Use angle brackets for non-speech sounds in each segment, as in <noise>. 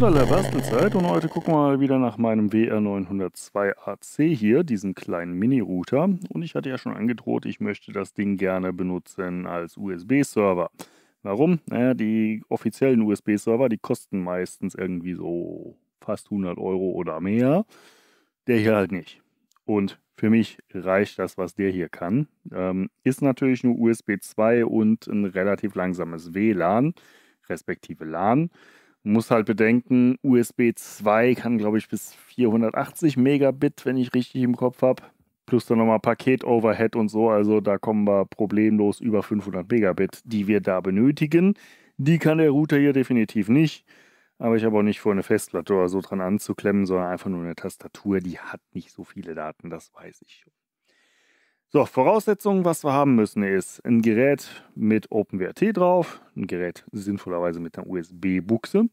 zu der Bastelzeit und heute gucken wir mal wieder nach meinem WR902AC hier, diesen kleinen Mini-Router. Und ich hatte ja schon angedroht, ich möchte das Ding gerne benutzen als USB-Server. Warum? Naja, die offiziellen USB-Server, die kosten meistens irgendwie so fast 100 Euro oder mehr. Der hier halt nicht. Und für mich reicht das, was der hier kann. Ähm, ist natürlich nur USB 2 und ein relativ langsames WLAN, respektive LAN muss halt bedenken, USB 2 kann, glaube ich, bis 480 Megabit, wenn ich richtig im Kopf habe. Plus dann nochmal Paket-Overhead und so. Also da kommen wir problemlos über 500 Megabit, die wir da benötigen. Die kann der Router hier definitiv nicht. Aber ich habe auch nicht vor, eine Festplatte oder so dran anzuklemmen, sondern einfach nur eine Tastatur. Die hat nicht so viele Daten, das weiß ich schon. So, Voraussetzungen, was wir haben müssen, ist ein Gerät mit OpenWrt drauf, ein Gerät sinnvollerweise mit einer USB-Buchse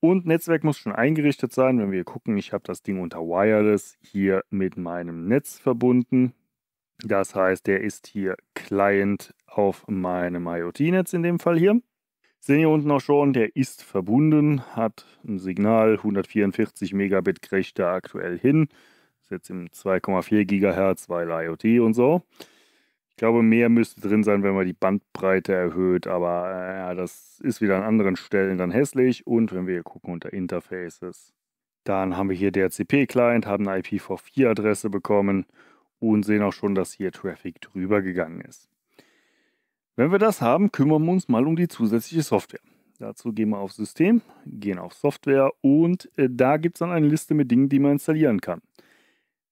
und Netzwerk muss schon eingerichtet sein. Wenn wir gucken, ich habe das Ding unter Wireless hier mit meinem Netz verbunden. Das heißt, der ist hier Client auf meinem IoT-Netz in dem Fall hier. Sehen hier unten auch schon, der ist verbunden, hat ein Signal, 144 Megabit kriegt er aktuell hin. Ist jetzt im 2,4 Gigahertz, weil IoT und so. Ich glaube, mehr müsste drin sein, wenn man die Bandbreite erhöht, aber äh, das ist wieder an anderen Stellen dann hässlich. Und wenn wir hier gucken unter Interfaces, dann haben wir hier der cp client haben eine IPv4-Adresse bekommen und sehen auch schon, dass hier Traffic drüber gegangen ist. Wenn wir das haben, kümmern wir uns mal um die zusätzliche Software. Dazu gehen wir auf System, gehen auf Software und äh, da gibt es dann eine Liste mit Dingen, die man installieren kann.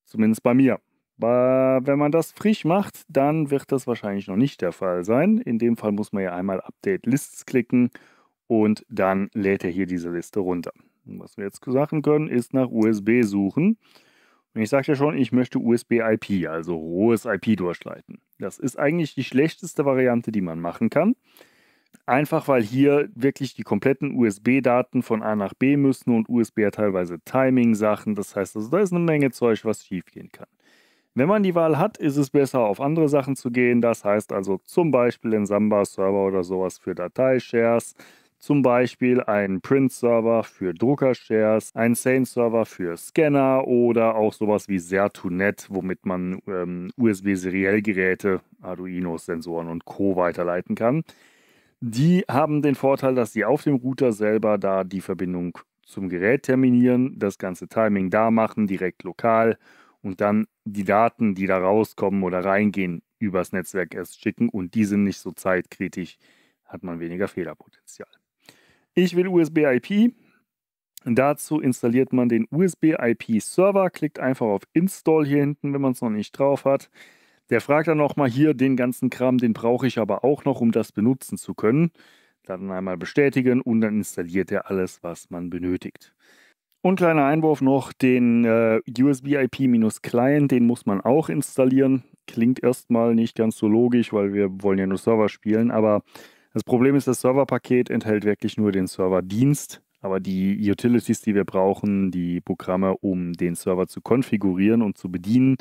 Zumindest bei mir. Aber wenn man das frisch macht, dann wird das wahrscheinlich noch nicht der Fall sein. In dem Fall muss man ja einmal Update Lists klicken und dann lädt er hier diese Liste runter. Und was wir jetzt sagen können, ist nach USB suchen. Und ich sagte ja schon, ich möchte USB-IP, also rohes IP durchleiten. Das ist eigentlich die schlechteste Variante, die man machen kann. Einfach weil hier wirklich die kompletten USB-Daten von A nach B müssen und USB ja teilweise Timing-Sachen. Das heißt, also, da ist eine Menge Zeug, was schiefgehen kann. Wenn man die Wahl hat, ist es besser, auf andere Sachen zu gehen. Das heißt also zum Beispiel den Samba-Server oder sowas für Dateishares, zum Beispiel einen Print-Server für Druckershares, einen Sane-Server für Scanner oder auch sowas wie Sertunet, womit man ähm, USB-Seriellgeräte, Arduinos, Sensoren und Co. weiterleiten kann. Die haben den Vorteil, dass sie auf dem Router selber da die Verbindung zum Gerät terminieren, das ganze Timing da machen, direkt lokal und dann die Daten, die da rauskommen oder reingehen, übers Netzwerk erst schicken und die sind nicht so zeitkritisch, hat man weniger Fehlerpotenzial. Ich will USB-IP. Dazu installiert man den USB-IP-Server, klickt einfach auf Install hier hinten, wenn man es noch nicht drauf hat. Der fragt dann nochmal hier, den ganzen Kram, den brauche ich aber auch noch, um das benutzen zu können. Dann einmal bestätigen und dann installiert er alles, was man benötigt. Und kleiner Einwurf noch, den äh, USB-IP-Client, den muss man auch installieren. Klingt erstmal nicht ganz so logisch, weil wir wollen ja nur Server spielen, aber das Problem ist, das Serverpaket enthält wirklich nur den Serverdienst, aber die Utilities, die wir brauchen, die Programme, um den Server zu konfigurieren und zu bedienen,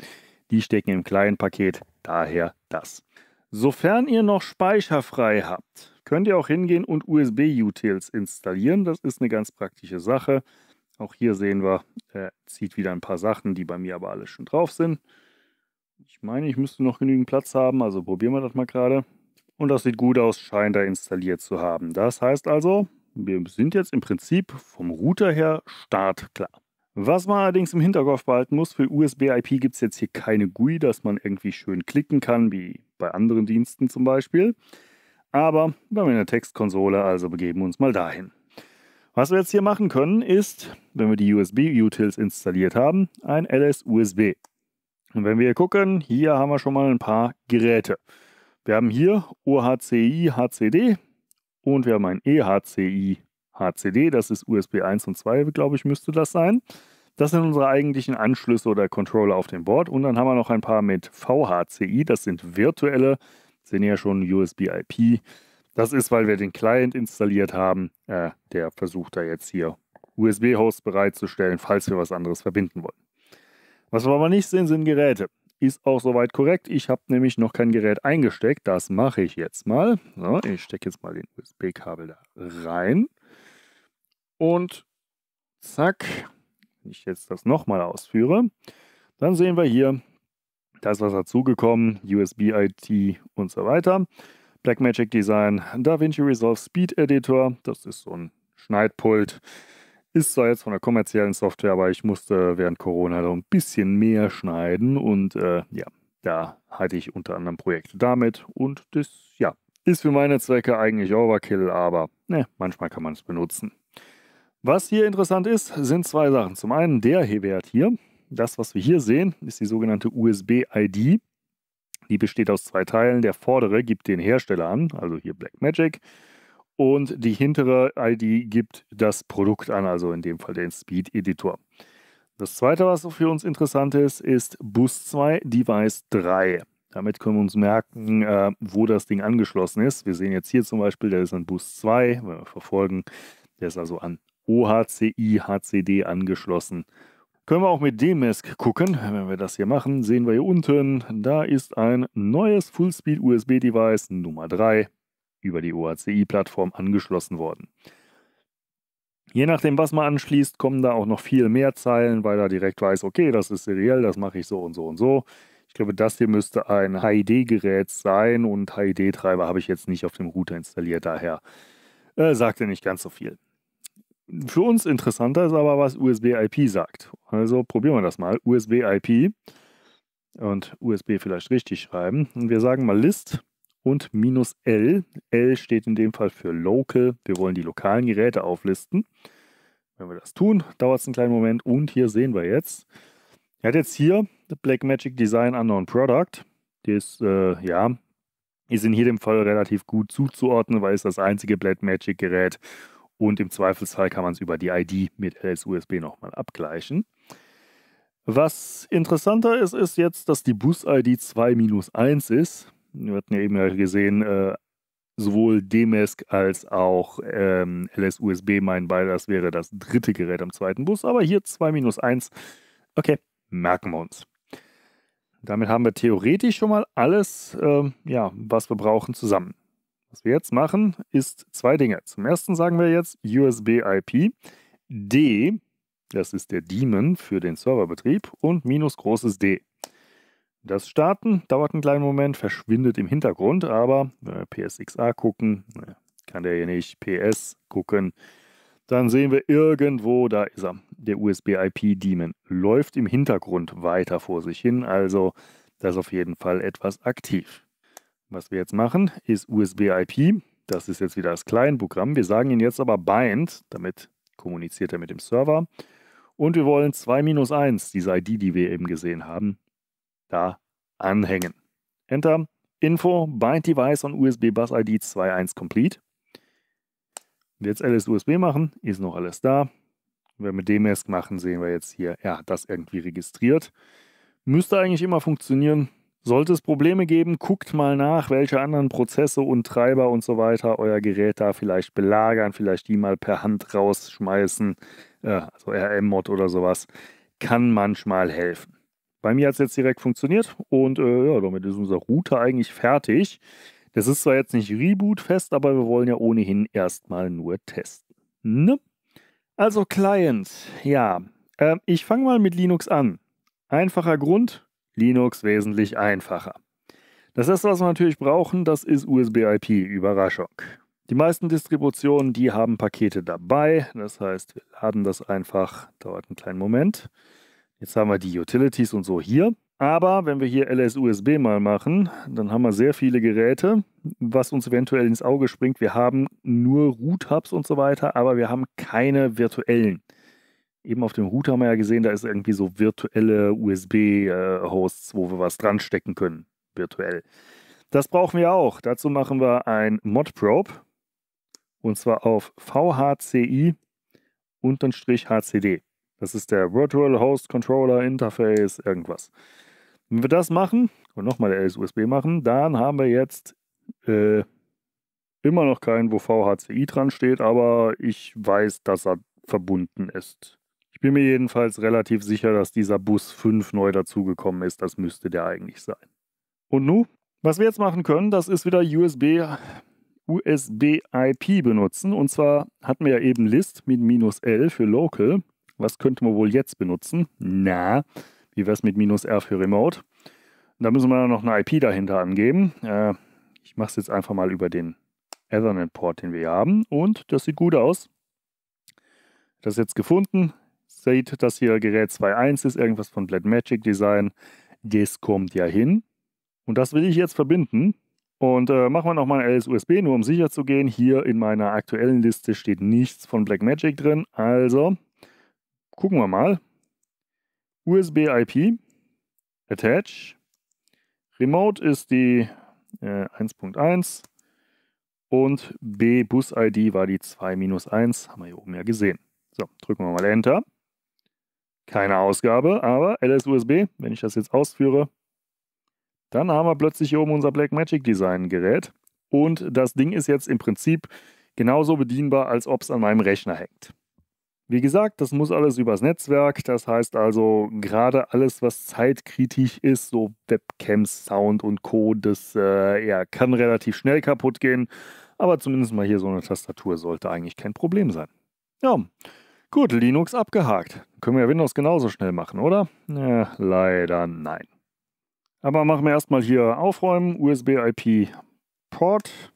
die stecken im kleinen Paket, daher das. Sofern ihr noch Speicher frei habt, könnt ihr auch hingehen und USB-Utils installieren. Das ist eine ganz praktische Sache. Auch hier sehen wir, äh, zieht wieder ein paar Sachen, die bei mir aber alles schon drauf sind. Ich meine, ich müsste noch genügend Platz haben, also probieren wir das mal gerade. Und das sieht gut aus, scheint er installiert zu haben. Das heißt also, wir sind jetzt im Prinzip vom Router her startklar. Was man allerdings im Hinterkopf behalten muss, für USB-IP gibt es jetzt hier keine GUI, dass man irgendwie schön klicken kann, wie bei anderen Diensten zum Beispiel. Aber wir haben eine Textkonsole, also begeben wir uns mal dahin. Was wir jetzt hier machen können, ist, wenn wir die USB-Utils installiert haben, ein LS-USB. Und wenn wir hier gucken, hier haben wir schon mal ein paar Geräte. Wir haben hier OHCI HCD und wir haben ein EHCI HCD, das ist USB 1 und 2, glaube ich, müsste das sein. Das sind unsere eigentlichen Anschlüsse oder Controller auf dem Board. Und dann haben wir noch ein paar mit VHCI. Das sind virtuelle, sind ja schon USB-IP. Das ist, weil wir den Client installiert haben. Äh, der versucht da jetzt hier USB-Host bereitzustellen, falls wir was anderes verbinden wollen. Was wir aber nicht sehen, sind Geräte. Ist auch soweit korrekt. Ich habe nämlich noch kein Gerät eingesteckt. Das mache ich jetzt mal. So, ich stecke jetzt mal den USB-Kabel da rein. Und zack, wenn ich jetzt das nochmal ausführe, dann sehen wir hier, das, was dazugekommen, USB IT und so weiter. Blackmagic Design, DaVinci Resolve Speed Editor, das ist so ein Schneidpult. Ist zwar jetzt von der kommerziellen Software, aber ich musste während Corona noch ein bisschen mehr schneiden und äh, ja, da hatte ich unter anderem Projekte damit und das, ja, ist für meine Zwecke eigentlich Overkill, aber ne, manchmal kann man es benutzen. Was hier interessant ist, sind zwei Sachen. Zum einen der Hebert hier. Das, was wir hier sehen, ist die sogenannte USB-ID. Die besteht aus zwei Teilen. Der vordere gibt den Hersteller an, also hier Blackmagic. Und die hintere ID gibt das Produkt an, also in dem Fall den Speed Editor. Das zweite, was für uns interessant ist, ist Bus 2 Device 3. Damit können wir uns merken, äh, wo das Ding angeschlossen ist. Wir sehen jetzt hier zum Beispiel, der ist an Bus 2, wenn wir verfolgen, der ist also an OHCI, HCD angeschlossen. Können wir auch mit DMESC gucken. Wenn wir das hier machen, sehen wir hier unten, da ist ein neues Fullspeed USB-Device Nummer 3 über die OHCI-Plattform angeschlossen worden. Je nachdem, was man anschließt, kommen da auch noch viel mehr Zeilen, weil er direkt weiß, okay, das ist seriell, das mache ich so und so und so. Ich glaube, das hier müsste ein HID-Gerät sein und HID-Treiber habe ich jetzt nicht auf dem Router installiert, daher äh, sagt er nicht ganz so viel. Für uns interessanter ist aber, was USB-IP sagt. Also probieren wir das mal. USB-IP und USB vielleicht richtig schreiben. Und wir sagen mal List und minus L. L steht in dem Fall für Local. Wir wollen die lokalen Geräte auflisten. Wenn wir das tun, dauert es einen kleinen Moment. Und hier sehen wir jetzt, er hat jetzt hier Blackmagic Design Unknown Product. Das, äh, ja, ist in jedem Fall relativ gut zuzuordnen, weil es das einzige Blackmagic-Gerät ist und im Zweifelsfall kann man es über die ID mit LSUSB nochmal abgleichen. Was interessanter ist, ist jetzt, dass die Bus-ID 2-1 ist. Wir hatten ja eben gesehen, äh, sowohl DMESC als auch ähm, LSUSB meinen beide, das wäre das dritte Gerät am zweiten Bus, aber hier 2-1. Okay, merken wir uns. Damit haben wir theoretisch schon mal alles, äh, ja, was wir brauchen, zusammen. Was wir jetzt machen, ist zwei Dinge. Zum ersten sagen wir jetzt USB-IP D, das ist der Daemon für den Serverbetrieb, und minus großes D. Das Starten dauert einen kleinen Moment, verschwindet im Hintergrund, aber äh, PSXA gucken, äh, kann der hier nicht, PS gucken, dann sehen wir irgendwo, da ist er, der USB-IP-Daemon läuft im Hintergrund weiter vor sich hin, also das ist auf jeden Fall etwas aktiv. Was wir jetzt machen, ist USB-IP. Das ist jetzt wieder das Client-Programm. Wir sagen ihn jetzt aber bind, damit kommuniziert er mit dem Server. Und wir wollen 2-1, diese ID, die wir eben gesehen haben, da anhängen. Enter, Info, bind device on USB Bus ID 2.1 complete. Jetzt LS USB machen, ist noch alles da. Wenn wir mit DMS machen, sehen wir jetzt hier, er hat das irgendwie registriert. Müsste eigentlich immer funktionieren, sollte es Probleme geben, guckt mal nach, welche anderen Prozesse und Treiber und so weiter euer Gerät da vielleicht belagern, vielleicht die mal per Hand rausschmeißen, äh, also RM-Mod oder sowas, kann manchmal helfen. Bei mir hat es jetzt direkt funktioniert und äh, ja, damit ist unser Router eigentlich fertig. Das ist zwar jetzt nicht rebootfest, aber wir wollen ja ohnehin erstmal nur testen. Ne? Also Client, ja. Äh, ich fange mal mit Linux an. Einfacher Grund, Linux wesentlich einfacher. Das erste, was wir natürlich brauchen, das ist USB-IP, Überraschung. Die meisten Distributionen, die haben Pakete dabei. Das heißt, wir laden das einfach, dauert einen kleinen Moment. Jetzt haben wir die Utilities und so hier. Aber wenn wir hier LSUSB mal machen, dann haben wir sehr viele Geräte, was uns eventuell ins Auge springt. Wir haben nur Root-Hubs und so weiter, aber wir haben keine virtuellen eben auf dem Router haben wir ja gesehen, da ist irgendwie so virtuelle USB-Hosts, äh, wo wir was dran stecken können, virtuell. Das brauchen wir auch. Dazu machen wir ein Mod-Probe. und zwar auf VHCI-HCD. Das ist der Virtual Host Controller Interface, irgendwas. Wenn wir das machen und nochmal der LSUSB machen, dann haben wir jetzt äh, immer noch keinen, wo VHCI dran steht, aber ich weiß, dass er verbunden ist. Ich bin mir jedenfalls relativ sicher, dass dieser Bus 5 neu dazugekommen ist. Das müsste der eigentlich sein. Und nun, was wir jetzt machen können, das ist wieder USB, USB-IP benutzen. Und zwar hatten wir ja eben List mit minus L für Local. Was könnte man wohl jetzt benutzen? Na, wie wäre es mit minus R für Remote? Da müssen wir noch eine IP dahinter angeben. Äh, ich mache es jetzt einfach mal über den Ethernet-Port, den wir hier haben. Und das sieht gut aus. Das ist jetzt gefunden seht, dass hier Gerät 2.1 ist, irgendwas von Blackmagic Design. Das kommt ja hin. Und das will ich jetzt verbinden. Und äh, machen wir nochmal ein LSUSB, nur um sicher zu gehen. Hier in meiner aktuellen Liste steht nichts von Blackmagic drin. Also gucken wir mal. USB IP, Attach, Remote ist die 1.1 äh, und B Bus ID war die 2-1, haben wir hier oben ja gesehen. So, drücken wir mal Enter keine Ausgabe, aber LSUSB, wenn ich das jetzt ausführe, dann haben wir plötzlich hier oben unser Blackmagic Design Gerät und das Ding ist jetzt im Prinzip genauso bedienbar, als ob es an meinem Rechner hängt. Wie gesagt, das muss alles übers Netzwerk, das heißt also gerade alles, was zeitkritisch ist, so Webcams, Sound und Co., das äh, ja, kann relativ schnell kaputt gehen, aber zumindest mal hier so eine Tastatur sollte eigentlich kein Problem sein. Ja, Gut, Linux abgehakt. Können wir ja Windows genauso schnell machen, oder? Ja, äh, leider nein. Aber machen wir erstmal hier aufräumen, USB-IP-Port.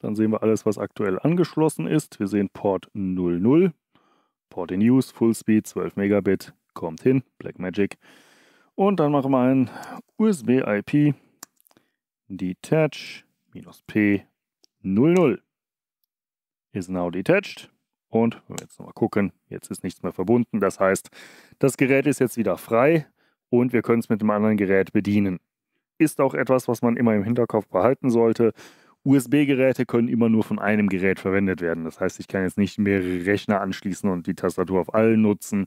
Dann sehen wir alles, was aktuell angeschlossen ist. Wir sehen Port 00, Port in Use, Fullspeed, 12 Megabit, kommt hin, Blackmagic. Und dann machen wir ein USB-IP detach-p00 is now detached. Und wenn wir jetzt nochmal gucken, jetzt ist nichts mehr verbunden. Das heißt, das Gerät ist jetzt wieder frei und wir können es mit dem anderen Gerät bedienen. Ist auch etwas, was man immer im Hinterkopf behalten sollte. USB-Geräte können immer nur von einem Gerät verwendet werden. Das heißt, ich kann jetzt nicht mehrere Rechner anschließen und die Tastatur auf allen nutzen.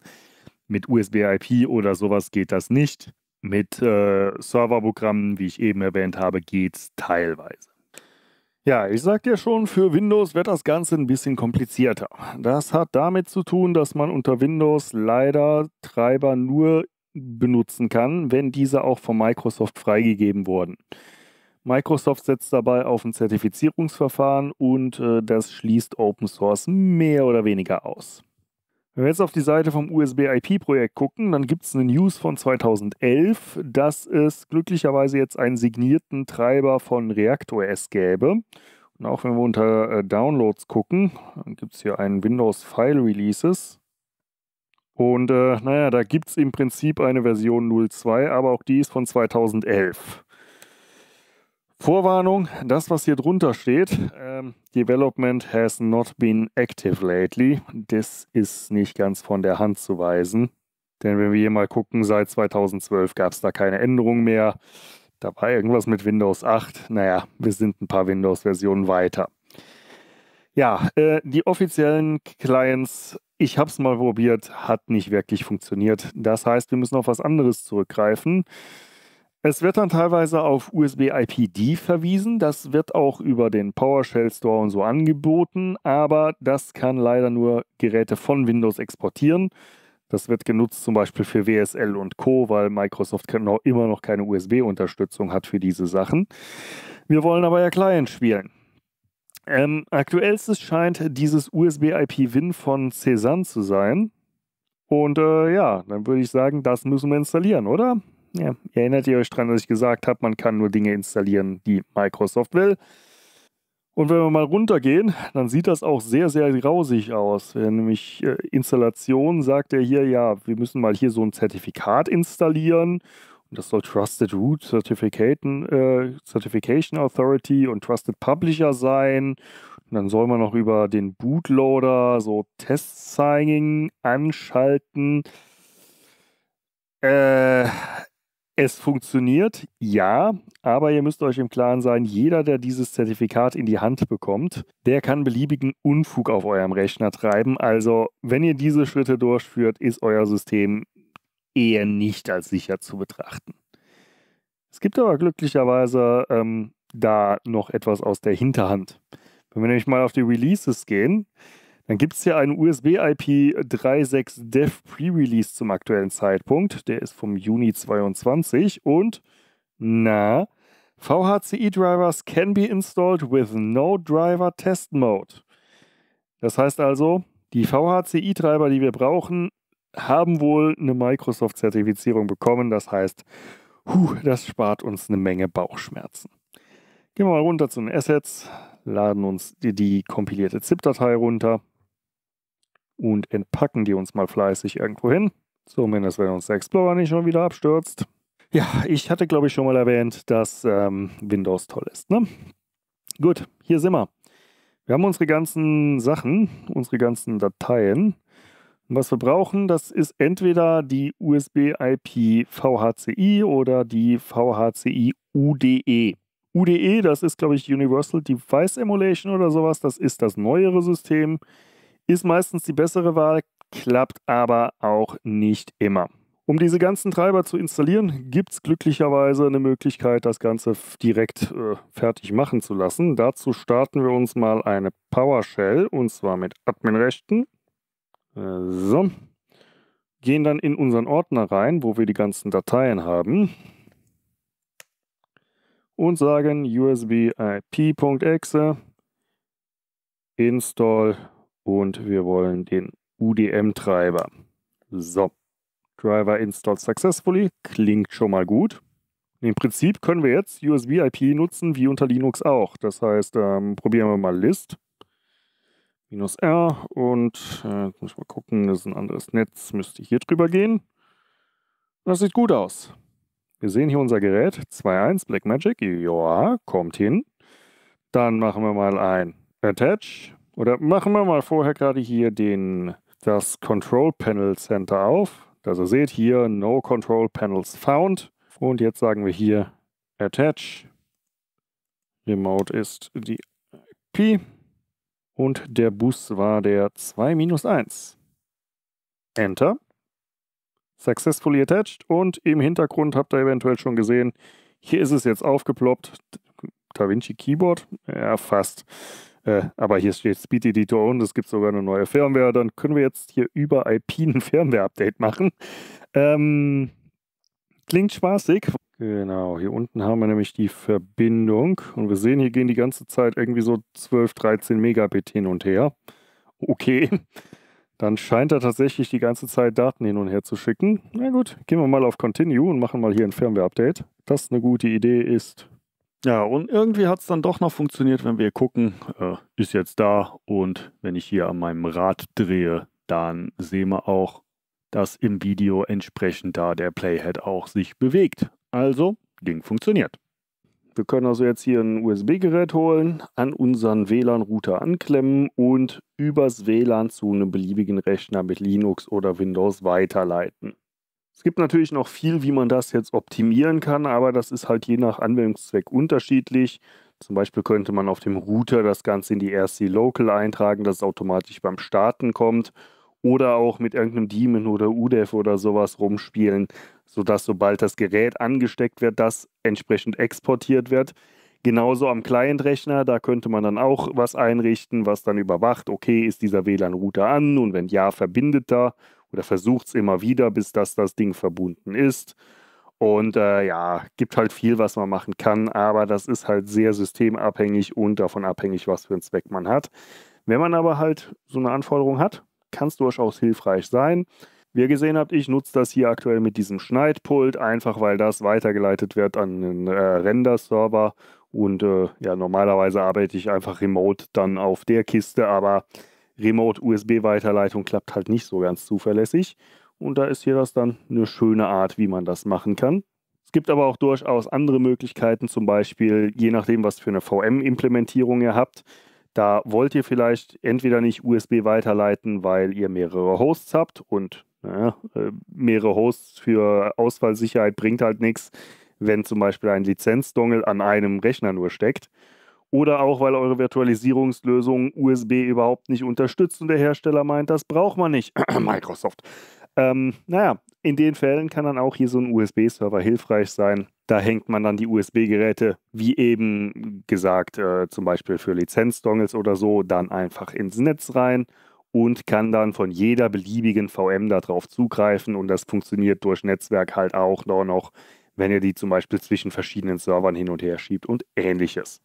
Mit USB-IP oder sowas geht das nicht. Mit äh, Serverprogrammen, wie ich eben erwähnt habe, geht es teilweise. Ja, ich sag dir schon, für Windows wird das Ganze ein bisschen komplizierter. Das hat damit zu tun, dass man unter Windows leider Treiber nur benutzen kann, wenn diese auch von Microsoft freigegeben wurden. Microsoft setzt dabei auf ein Zertifizierungsverfahren und äh, das schließt Open Source mehr oder weniger aus. Wenn wir jetzt auf die Seite vom USB-IP-Projekt gucken, dann gibt es eine News von 2011, dass es glücklicherweise jetzt einen signierten Treiber von ReactOS gäbe. Und auch wenn wir unter äh, Downloads gucken, dann gibt es hier einen Windows File Releases. Und äh, naja, da gibt es im Prinzip eine Version 02, aber auch die ist von 2011. Vorwarnung, das, was hier drunter steht, ähm, Development has not been active lately, das ist nicht ganz von der Hand zu weisen. Denn wenn wir hier mal gucken, seit 2012 gab es da keine Änderung mehr. Da war irgendwas mit Windows 8. Naja, wir sind ein paar Windows-Versionen weiter. Ja, äh, die offiziellen Clients, ich habe es mal probiert, hat nicht wirklich funktioniert. Das heißt, wir müssen auf was anderes zurückgreifen. Es wird dann teilweise auf USB-IPD verwiesen. Das wird auch über den PowerShell Store und so angeboten, aber das kann leider nur Geräte von Windows exportieren. Das wird genutzt zum Beispiel für WSL und Co., weil Microsoft immer noch keine USB-Unterstützung hat für diese Sachen. Wir wollen aber ja Client spielen. Ähm, aktuellstes scheint dieses USB-IP-Win von Cezanne zu sein. Und äh, ja, dann würde ich sagen, das müssen wir installieren, oder? ja, erinnert ihr euch dran, dass ich gesagt habe, man kann nur Dinge installieren, die Microsoft will. Und wenn wir mal runtergehen, dann sieht das auch sehr, sehr grausig aus. Äh, nämlich äh, Installation sagt er hier, ja, wir müssen mal hier so ein Zertifikat installieren. Und das soll Trusted Root Certification, äh, Certification Authority und Trusted Publisher sein. Und dann soll man noch über den Bootloader so Test-Signing anschalten. Äh, es funktioniert, ja, aber ihr müsst euch im Klaren sein, jeder, der dieses Zertifikat in die Hand bekommt, der kann beliebigen Unfug auf eurem Rechner treiben. Also, wenn ihr diese Schritte durchführt, ist euer System eher nicht als sicher zu betrachten. Es gibt aber glücklicherweise ähm, da noch etwas aus der Hinterhand. Wenn wir nämlich mal auf die Releases gehen, dann gibt es hier einen USB-IP 3.6 Dev Pre-Release zum aktuellen Zeitpunkt. Der ist vom Juni 22 und na, VHCI e Drivers can be installed with no driver test mode. Das heißt also, die VHCI e Treiber, die wir brauchen, haben wohl eine Microsoft Zertifizierung bekommen. Das heißt, puh, das spart uns eine Menge Bauchschmerzen. Gehen wir mal runter zu den Assets, laden uns die, die kompilierte ZIP-Datei runter und entpacken die uns mal fleißig irgendwo hin. Zumindest wenn uns der Explorer nicht schon wieder abstürzt. Ja, ich hatte glaube ich schon mal erwähnt, dass ähm, Windows toll ist. Ne? Gut, hier sind wir. Wir haben unsere ganzen Sachen, unsere ganzen Dateien. Und was wir brauchen, das ist entweder die USB-IP VHCI oder die VHCI UDE. UDE, das ist glaube ich Universal Device Emulation oder sowas. Das ist das neuere System ist meistens die bessere Wahl, klappt aber auch nicht immer. Um diese ganzen Treiber zu installieren, gibt es glücklicherweise eine Möglichkeit, das Ganze direkt äh, fertig machen zu lassen. Dazu starten wir uns mal eine PowerShell und zwar mit Adminrechten. Äh, so. Gehen dann in unseren Ordner rein, wo wir die ganzen Dateien haben. Und sagen usb-ip.exe install und wir wollen den UDM-Treiber. So, Driver installed successfully, klingt schon mal gut. Im Prinzip können wir jetzt USB-IP nutzen, wie unter Linux auch. Das heißt, ähm, probieren wir mal List. Minus R und äh, jetzt muss ich mal gucken, das ist ein anderes Netz, müsste hier drüber gehen. Das sieht gut aus. Wir sehen hier unser Gerät, 2.1 Blackmagic, ja, kommt hin. Dann machen wir mal ein Attach oder machen wir mal vorher gerade hier den, das Control Panel Center auf. Also seht hier No Control Panels Found. Und jetzt sagen wir hier Attach. Remote ist die IP. Und der Bus war der 2-1. Enter. Successfully attached. Und im Hintergrund habt ihr eventuell schon gesehen, hier ist es jetzt aufgeploppt. DaVinci Keyboard. Ja, fast. Äh, aber hier steht Speed Editor und es gibt sogar eine neue Firmware. Dann können wir jetzt hier über IP ein <laughs> Firmware-Update machen. Ähm, klingt spaßig. Genau, hier unten haben wir nämlich die Verbindung und wir sehen, hier gehen die ganze Zeit irgendwie so 12, 13 Megabit hin und her. Okay, dann scheint er tatsächlich die ganze Zeit Daten hin und her zu schicken. Na gut, gehen wir mal auf Continue und machen mal hier ein Firmware-Update. Dass eine gute Idee ist, ja, und irgendwie hat es dann doch noch funktioniert, wenn wir gucken, äh, ist jetzt da und wenn ich hier an meinem Rad drehe, dann sehen wir auch, dass im Video entsprechend da der Playhead auch sich bewegt. Also, Ding funktioniert. Wir können also jetzt hier ein USB-Gerät holen, an unseren WLAN-Router anklemmen und übers WLAN zu einem beliebigen Rechner mit Linux oder Windows weiterleiten. Es gibt natürlich noch viel, wie man das jetzt optimieren kann, aber das ist halt je nach Anwendungszweck unterschiedlich. Zum Beispiel könnte man auf dem Router das Ganze in die RC Local eintragen, dass es automatisch beim Starten kommt. Oder auch mit irgendeinem Daemon oder UDEF oder sowas rumspielen, sodass sobald das Gerät angesteckt wird, das entsprechend exportiert wird. Genauso am Client-Rechner, da könnte man dann auch was einrichten, was dann überwacht, okay, ist dieser WLAN-Router an und wenn ja, verbindet er oder versucht es immer wieder, bis dass das Ding verbunden ist. Und äh, ja, gibt halt viel, was man machen kann, aber das ist halt sehr systemabhängig und davon abhängig, was für einen Zweck man hat. Wenn man aber halt so eine Anforderung hat, kann es durchaus hilfreich sein. Wie ihr gesehen habt, ich nutze das hier aktuell mit diesem Schneidpult, einfach weil das weitergeleitet wird an einen äh, Render-Server. Und äh, ja, normalerweise arbeite ich einfach remote dann auf der Kiste, aber Remote-USB-Weiterleitung klappt halt nicht so ganz zuverlässig. Und da ist hier das dann eine schöne Art, wie man das machen kann. Es gibt aber auch durchaus andere Möglichkeiten, zum Beispiel je nachdem, was für eine VM-Implementierung ihr habt. Da wollt ihr vielleicht entweder nicht USB weiterleiten, weil ihr mehrere Hosts habt und naja, äh, mehrere Hosts für Ausfallsicherheit bringt halt nichts, wenn zum Beispiel ein Lizenzdongel an einem Rechner nur steckt oder auch weil eure Virtualisierungslösung USB überhaupt nicht unterstützt und der Hersteller meint, das braucht man nicht. <clears throat> Microsoft. Ähm, naja, in den Fällen kann dann auch hier so ein USB-Server hilfreich sein. Da hängt man dann die USB-Geräte, wie eben gesagt, äh, zum Beispiel für Lizenzdongles oder so, dann einfach ins Netz rein und kann dann von jeder beliebigen VM darauf zugreifen. Und das funktioniert durch Netzwerk halt auch noch, wenn ihr die zum Beispiel zwischen verschiedenen Servern hin und her schiebt und ähnliches.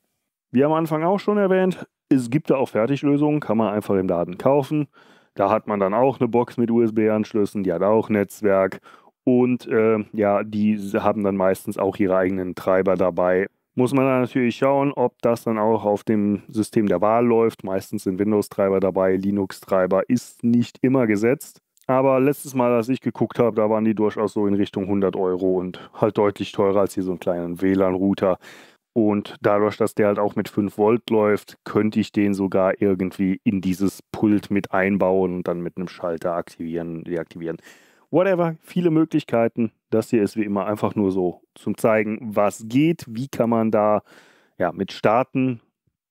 Wie am Anfang auch schon erwähnt, es gibt da auch Fertiglösungen, kann man einfach im Laden kaufen. Da hat man dann auch eine Box mit USB-Anschlüssen, die hat auch Netzwerk und äh, ja, die haben dann meistens auch ihre eigenen Treiber dabei. Muss man dann natürlich schauen, ob das dann auch auf dem System der Wahl läuft. Meistens sind Windows-Treiber dabei, Linux-Treiber ist nicht immer gesetzt. Aber letztes Mal, als ich geguckt habe, da waren die durchaus so in Richtung 100 Euro und halt deutlich teurer als hier so einen kleinen WLAN-Router. Und dadurch, dass der halt auch mit 5 Volt läuft, könnte ich den sogar irgendwie in dieses Pult mit einbauen und dann mit einem Schalter aktivieren, deaktivieren. Whatever, viele Möglichkeiten. Das hier ist wie immer einfach nur so zum Zeigen, was geht, wie kann man da ja, mit starten,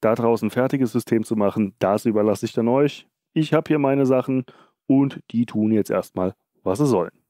da draußen ein fertiges System zu machen. Das überlasse ich dann euch. Ich habe hier meine Sachen und die tun jetzt erstmal, was sie sollen.